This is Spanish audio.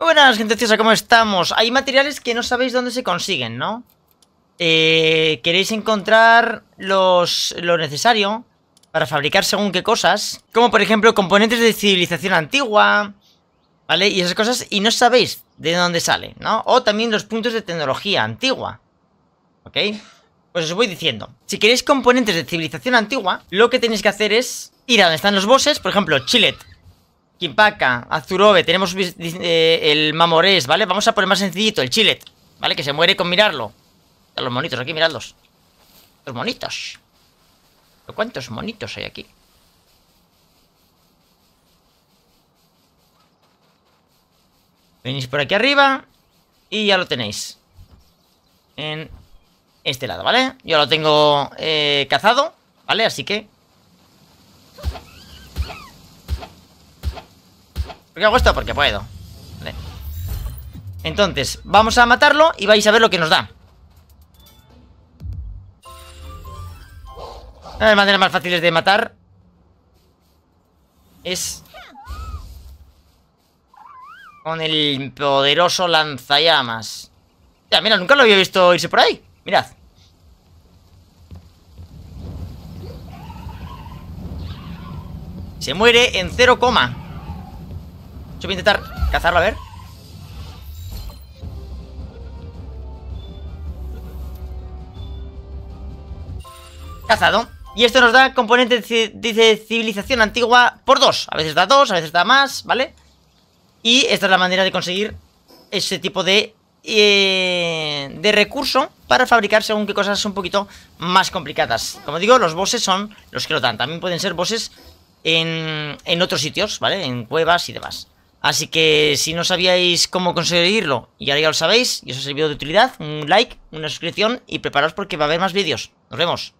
Buenas, gente ¿cómo estamos? Hay materiales que no sabéis dónde se consiguen, ¿no? Eh, queréis encontrar los, lo necesario para fabricar según qué cosas. Como por ejemplo componentes de civilización antigua, ¿vale? Y esas cosas, y no sabéis de dónde sale, ¿no? O también los puntos de tecnología antigua, ¿ok? Pues os voy diciendo, si queréis componentes de civilización antigua, lo que tenéis que hacer es ir a donde están los bosses, por ejemplo, Chilet, Kimpaka, Azurobe, tenemos eh, el Mamorés, ¿vale? Vamos a poner más sencillito, el Chilet, ¿vale? Que se muere con mirarlo. los monitos, aquí, miradlos. Los monitos. ¿Cuántos monitos hay aquí? Venís por aquí arriba y ya lo tenéis. En este lado, ¿vale? Yo lo tengo eh, cazado, ¿vale? Así que qué hago esto? Porque puedo Entonces, vamos a matarlo y vais a ver lo que nos da Una de las maneras más fáciles de matar Es Con el poderoso lanzallamas Ya, mira, nunca lo había visto irse por ahí Mirad Se muere en 0, yo voy a intentar cazarlo, a ver. Cazado. Y esto nos da componente de civilización antigua por dos. A veces da dos, a veces da más, ¿vale? Y esta es la manera de conseguir ese tipo de, eh, de recurso para fabricar según qué cosas un poquito más complicadas. Como digo, los bosses son los que lo dan. También pueden ser bosses en, en otros sitios, ¿vale? En cuevas y demás. Así que si no sabíais cómo conseguirlo y ahora ya lo sabéis y os ha servido de utilidad, un like, una suscripción y preparaos porque va a haber más vídeos. Nos vemos.